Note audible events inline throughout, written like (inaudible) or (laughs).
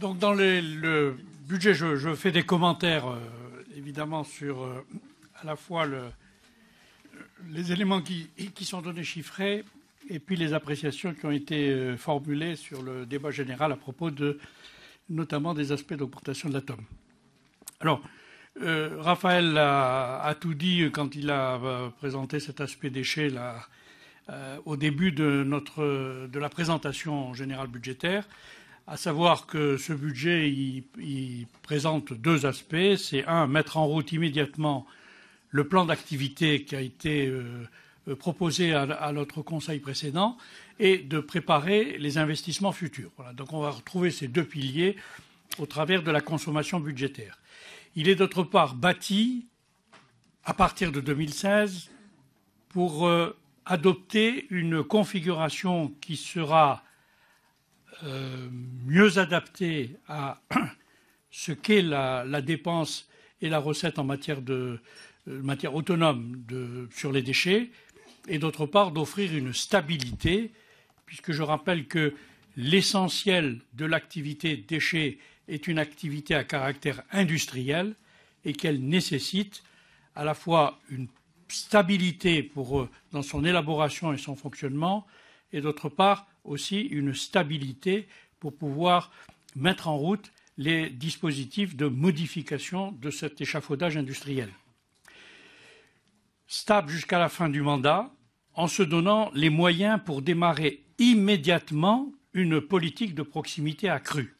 Donc dans le budget, je, fais des commentaires euh, évidemment sur euh, à la fois les éléments qui, sont donnés chiffrés et puis les appréciations qui ont été euh, formulées sur le débat général à propos de notamment des aspects d'augmentation de l'atome. Alors, Raphaël a, tout dit quand il a présenté cet aspect déchet au début de la présentation générale budgétaire à savoir que ce budget présente deux aspects. C'est un, mettre en route immédiatement le plan d'activité qui a été euh, proposé à, notre Conseil précédent et de préparer les investissements futurs. Donc on va retrouver ces deux piliers au travers de la consommation budgétaire. Il est d'autre part bâti à partir de 2016 pour euh, adopter une configuration qui sera euh, mieux adapté à (clears throat) ce qu'est la, dépense et la recette en matière, de, euh, matière autonome sur les déchets, et d'autre part d'offrir une stabilité, puisque je rappelle que l'essentiel de l'activité déchets est une activité à caractère industriel et qu'elle nécessite à la fois une stabilité euh, dans son élaboration et son fonctionnement, et d'autre part aussi une stabilité pour pouvoir mettre en route les dispositifs de modification de cet échafaudage industriel. Stable jusqu'à la fin du mandat, en se donnant les moyens pour démarrer immédiatement une politique de proximité accrue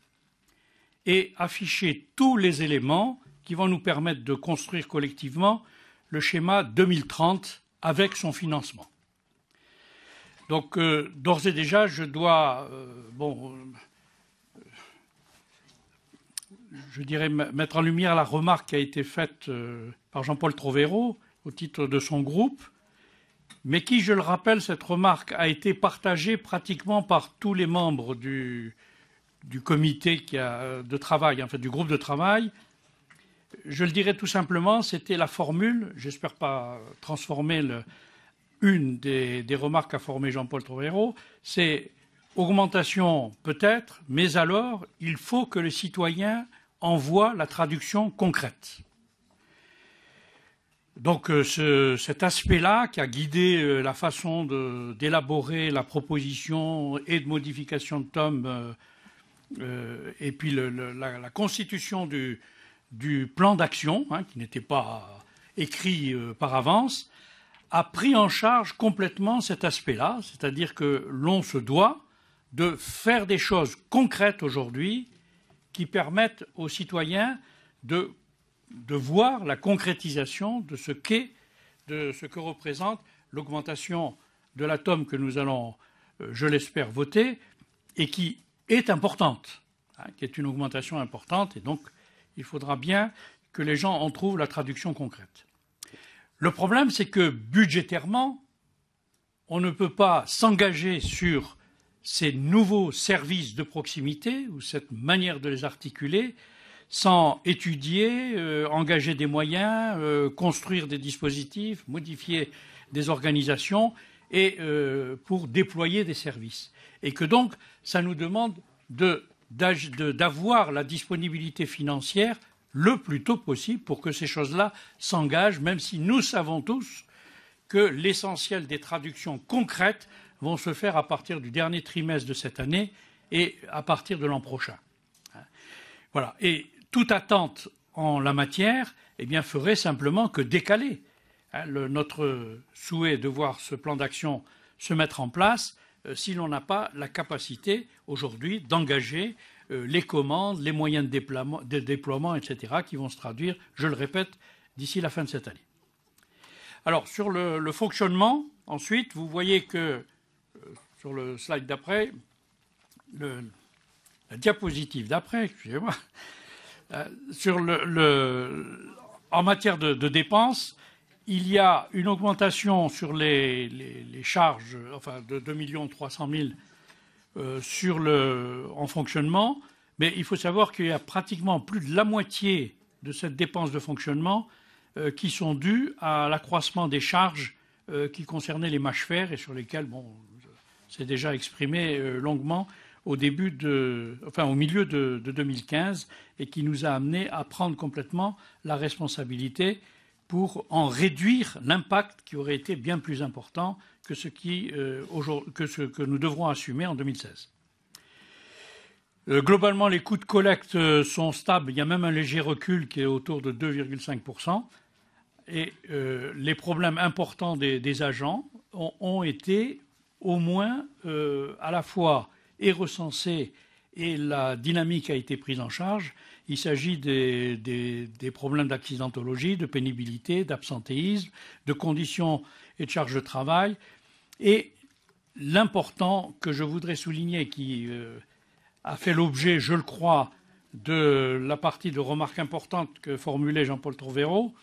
et afficher tous les éléments qui vont nous permettre de construire collectivement le schéma 2030 avec son financement. Donc, euh, d'ores et déjà, je dois, euh, bon, euh, je dirais, mettre en lumière la remarque qui a été faite par Jean-Paul Trovero au titre de son groupe, mais qui, je le rappelle, cette remarque a été partagée pratiquement par tous les membres du, comité de travail, en fait, du groupe de travail. Je le dirais tout simplement, c'était la formule, j'espère pas transformer le, une des, remarques qu'a formé Jean-Paul Trovero, c'est augmentation peut-être, mais alors il faut que le citoyen envoie la traduction concrète. Donc euh, cet aspect-là qui a guidé euh, la façon d'élaborer la proposition et de modification de tome euh, et puis la, constitution du, plan d'action, hein, qui n'était pas écrit par avance, a pris en charge complètement cet aspect-là, c'est-à-dire que l'on se doit de faire des choses concrètes aujourd'hui qui permettent aux citoyens de, de voir la concrétisation de ce qu'est, de ce que représente l'augmentation de l'atome que nous allons, euh, je l'espère, voter et qui est importante, hein, qui est une augmentation importante. Et donc, il faudra bien que les gens en trouvent la traduction concrète. Le problème, c'est que budgétairement, on ne peut pas s'engager sur ces nouveaux services de proximité ou cette manière de les articuler sans étudier, euh, engager des moyens, euh, construire des dispositifs, modifier des organisations et euh, pour déployer des services. Et que donc, ça nous demande d'avoir la disponibilité financière le plus tôt possible pour que ces choses-là s'engagent, même si nous savons tous que l'essentiel des traductions concrètes vont se faire à partir du dernier trimestre de cette année et à partir de l'an prochain. Voilà. Et toute attente en la matière eh bien, ferait simplement que décaler. Hein, notre souhait de voir ce plan d'action se mettre en place euh, si l'on n'a pas la capacité aujourd'hui d'engager euh, les commandes, les moyens de déploiement, etc., qui vont se traduire, je le répète, d'ici la fin de cette année. Alors, sur le, fonctionnement, ensuite, vous voyez que, euh, sur le slide d'après, la diapositive d'après, excusez-moi, euh, sur le, en matière de, dépenses, il y a une augmentation sur les, charges, enfin de 2 millions euh, sur le, en fonctionnement, mais il faut savoir qu'il y a pratiquement plus de la moitié de cette dépense de fonctionnement euh, qui sont dues à l'accroissement des charges euh, qui concernaient les mâches fer et sur lesquelles, bon, c'est déjà exprimé longuement au début de, enfin au milieu de, de, 2015 et qui nous a amené à prendre complètement la responsabilité pour en réduire l'impact qui aurait été bien plus important que ce, euh, que, nous devrons assumer en 2016. Euh, globalement, les coûts de collecte euh, sont stables. Il y a même un léger recul qui est autour de 2,5%. Et les problèmes importants des, agents ont, ont, été au moins à la fois et recensés et la dynamique a été prise en charge. Il s'agit des, problèmes d'accidentologie, de pénibilité, d'absentéisme, de conditions et de charges de travail. Et l'important que je voudrais souligner, qui euh, a fait l'objet, je le crois, de la partie de remarques importantes que formulait Jean-Paul Trovero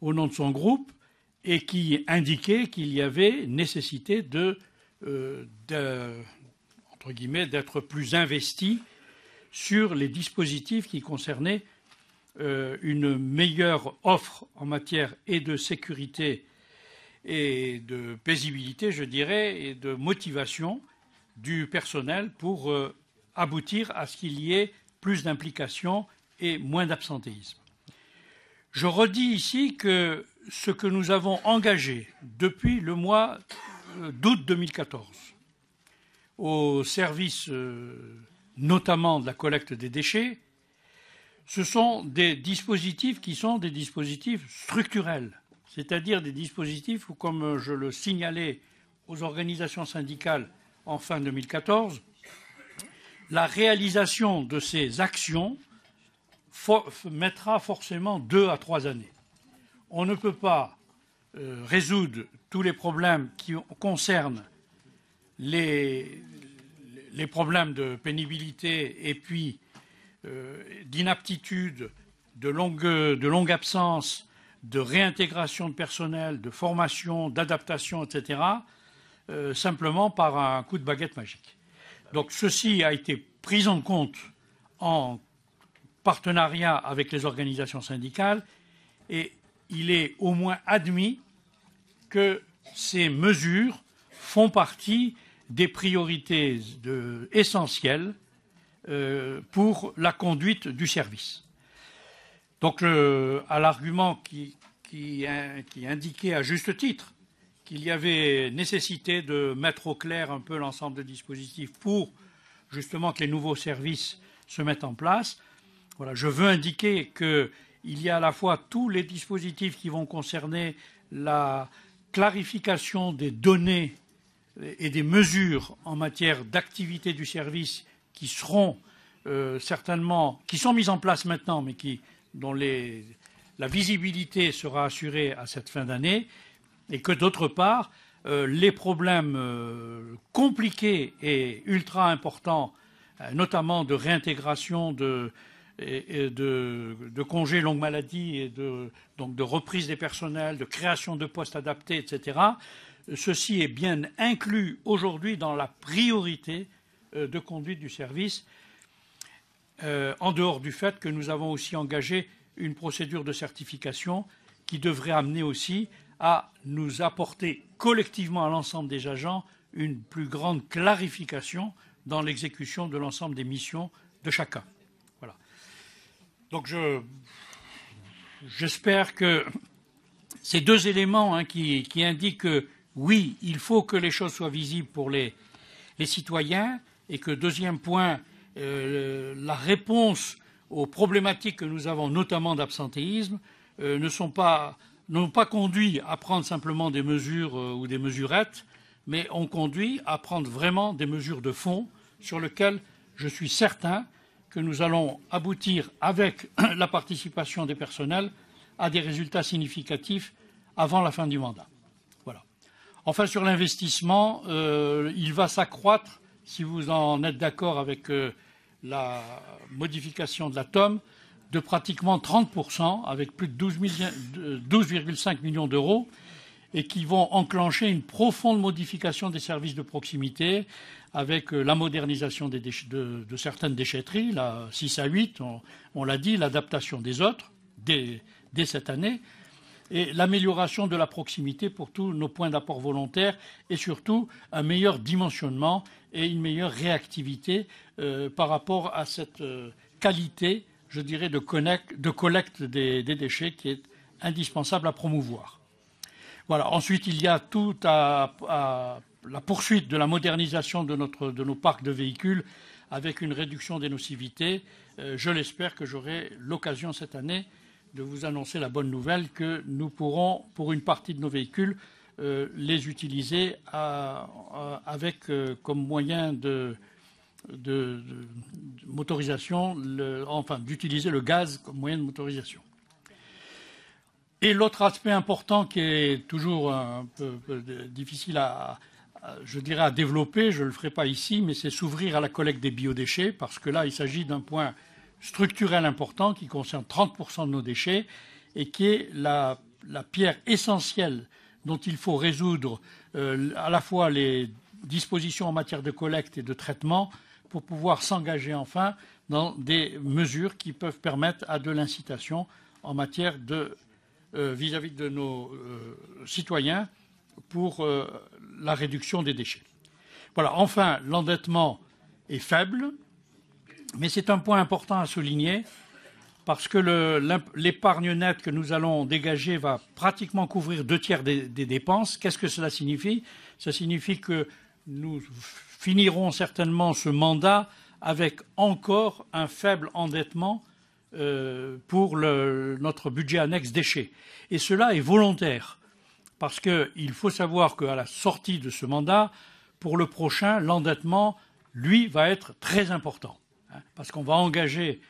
au nom de son groupe, et qui indiquait qu'il y avait nécessité de euh, d'être plus investi sur les dispositifs qui concernaient euh, une meilleure offre en matière et de sécurité et de paisibilité, je dirais, et de motivation du personnel pour euh, aboutir à ce qu'il y ait plus d'implication et moins d'absentéisme. Je redis ici que ce que nous avons engagé depuis le mois euh, d'août 2014 au service euh, notamment de la collecte des déchets, ce sont des dispositifs qui sont des dispositifs structurels, c'est-à-dire des dispositifs où, comme je le signalais aux organisations syndicales en fin 2014, la réalisation de ces actions mettra forcément deux à trois années. On ne peut pas euh, résoudre tous les problèmes qui concernent les, problèmes de pénibilité et puis euh, d'inaptitude, de longue, absence, de réintégration de personnel, de formation, d'adaptation, etc., euh, simplement par un coup de baguette magique. Donc ceci a été pris en compte en partenariat avec les organisations syndicales et il est au moins admis que ces mesures font partie des priorités essentielles euh, pour la conduite du service. Donc, à l'argument qui, indiquait à juste titre qu'il y avait nécessité de mettre au clair un peu l'ensemble des dispositifs pour justement que les nouveaux services se mettent en place. je veux indiquer qu'il y a à la fois tous les dispositifs qui vont concerner la clarification des données et des mesures en matière d'activité du service qui seront euh, certainement, qui sont mises en place maintenant, mais dont la visibilité sera assurée à cette fin d'année, et que d'autre part, euh, les problèmes euh, compliqués et ultra importants, notamment de réintégration de, congés longue maladie et donc de reprise des personnels, de création de postes adaptés, etc., Ceci est bien inclus aujourd'hui dans la priorité euh, de conduite du service, euh, en dehors du fait que nous avons aussi engagé une procédure de certification qui devrait amener aussi à nous apporter collectivement à l'ensemble des agents une plus grande clarification dans l'exécution de l'ensemble des missions de chacun. Voilà. Donc j'espère que ces deux éléments hein, qui, qui, indiquent que oui, il faut que les choses soient visibles pour les, citoyens et que, deuxième point, euh, la réponse aux problématiques que nous avons, notamment d'absentéisme, euh, ne sont pas n'ont pas conduit à prendre simplement des mesures euh, ou des mesurettes, mais ont conduit à prendre vraiment des mesures de fond sur lesquelles je suis certain que nous allons aboutir avec (coughs) la participation des personnels à des résultats significatifs avant la fin du mandat. Enfin, sur l'investissement, euh, il va s'accroître, si vous en êtes d'accord avec euh, la modification de la TOM, de pratiquement 30%, avec plus de 12,5 millions d'euros, et qui vont enclencher une profonde modification des services de proximité, avec euh, la modernisation de, certaines déchetteries, la 6 à 8, on, l'a dit, l'adaptation des autres, dès cette année, et l'amélioration de la proximité pour tous nos points d'apport volontaires et surtout un meilleur dimensionnement et une meilleure réactivité euh, par rapport à cette euh, qualité, je dirais, de, collecte des, déchets qui est indispensable à promouvoir. Voilà. Ensuite, il y a toute la poursuite de la modernisation de, nos parcs de véhicules avec une réduction des nocivités. Euh, je l'espère que j'aurai l'occasion cette année de vous annoncer la bonne nouvelle que nous pourrons, pour une partie de nos véhicules, euh, les utiliser avec euh, comme moyen de, motorisation, enfin d'utiliser le gaz comme moyen de motorisation. Et l'autre aspect important qui est toujours un peu, difficile à, je dirais, à développer, je ne le ferai pas ici, mais c'est s'ouvrir à la collecte des biodéchets, parce que là, il s'agit d'un point structurel important qui concerne 30% de nos déchets et qui est la, pierre essentielle dont il faut résoudre euh, à la fois les dispositions en matière de collecte et de traitement pour pouvoir s'engager enfin dans des mesures qui peuvent permettre à de l'incitation en matière de euh, vis-à-vis de nos euh, citoyens pour la réduction des déchets. Voilà, enfin, l'endettement est faible, mais c'est un point important à souligner parce que l'épargne nette que nous allons dégager va pratiquement couvrir deux tiers des, dépenses. Qu'est-ce que cela signifie Cela signifie que nous finirons certainement ce mandat avec encore un faible endettement euh, pour notre budget annexe déchets. Et cela est volontaire, parce qu'il faut savoir qu'à la sortie de ce mandat, pour le prochain, l'endettement, lui, va être très important. Hein, parce qu'on va engager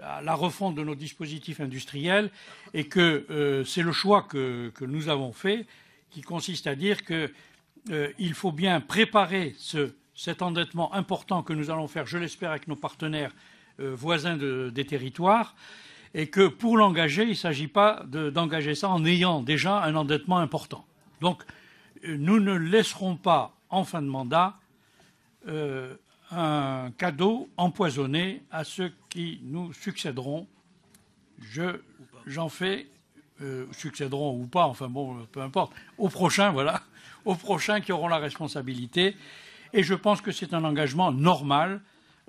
la refonte de nos dispositifs industriels et que euh, c'est le choix que, nous avons fait qui consiste à dire qu'il euh, faut bien préparer cet endettement important que nous allons faire, je l'espère, avec nos partenaires euh, voisins des territoires et que pour l'engager, il ne s'agit pas d'engager ça en ayant déjà un endettement important. Donc, nous ne laisserons pas, en fin de mandat, un cadeau empoisonné à ceux qui nous succéderont. Je, j'en fais, euh, succéderont ou pas, enfin bon, peu importe, aux prochains, voilà, aux (laughs) prochains qui auront la responsabilité. Et je pense que c'est un engagement normal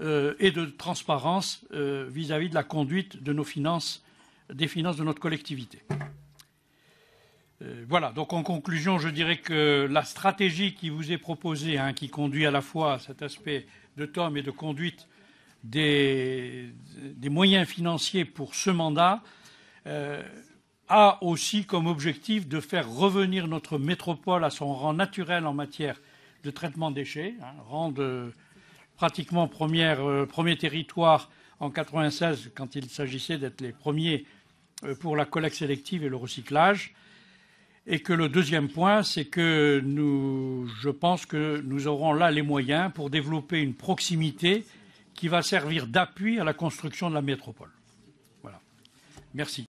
euh, et de transparence euh, vis-à-vis de la conduite de nos finances, des finances de notre collectivité. Voilà, donc en conclusion, je dirais que la stratégie qui vous est proposée, hein, qui conduit à la fois à cet aspect de Tom et de conduite des, moyens financiers pour ce mandat euh, a aussi comme objectif de faire revenir notre métropole à son rang naturel en matière de traitement des déchets, un hein, rang de pratiquement euh, premier territoire en 1996 quand il s'agissait d'être les premiers euh, pour la collecte sélective et le recyclage. Et que le deuxième point, c'est que nous, je pense que nous aurons là les moyens pour développer une proximité qui va servir d'appui à la construction de la métropole. Voilà. Merci.